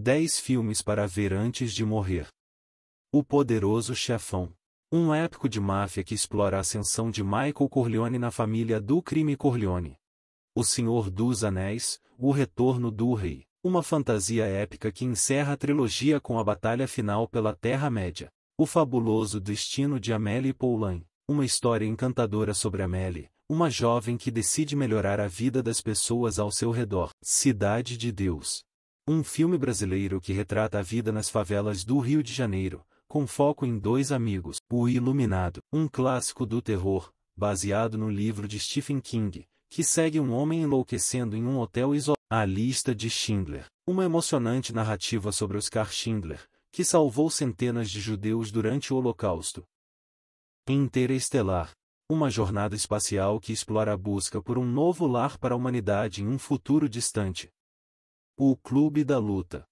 10 filmes para ver antes de morrer. O Poderoso Chefão. Um épico de máfia que explora a ascensão de Michael Corleone na família do crime Corleone. O Senhor dos Anéis, O Retorno do Rei. Uma fantasia épica que encerra a trilogia com a batalha final pela Terra-média. O Fabuloso Destino de Amélie Poulain. Uma história encantadora sobre Amélie, uma jovem que decide melhorar a vida das pessoas ao seu redor. Cidade de Deus. Um filme brasileiro que retrata a vida nas favelas do Rio de Janeiro, com foco em dois amigos, O Iluminado, um clássico do terror, baseado no livro de Stephen King, que segue um homem enlouquecendo em um hotel isolado. A Lista de Schindler, uma emocionante narrativa sobre Oscar Schindler, que salvou centenas de judeus durante o Holocausto. Interestelar, uma jornada espacial que explora a busca por um novo lar para a humanidade em um futuro distante, o Clube da Luta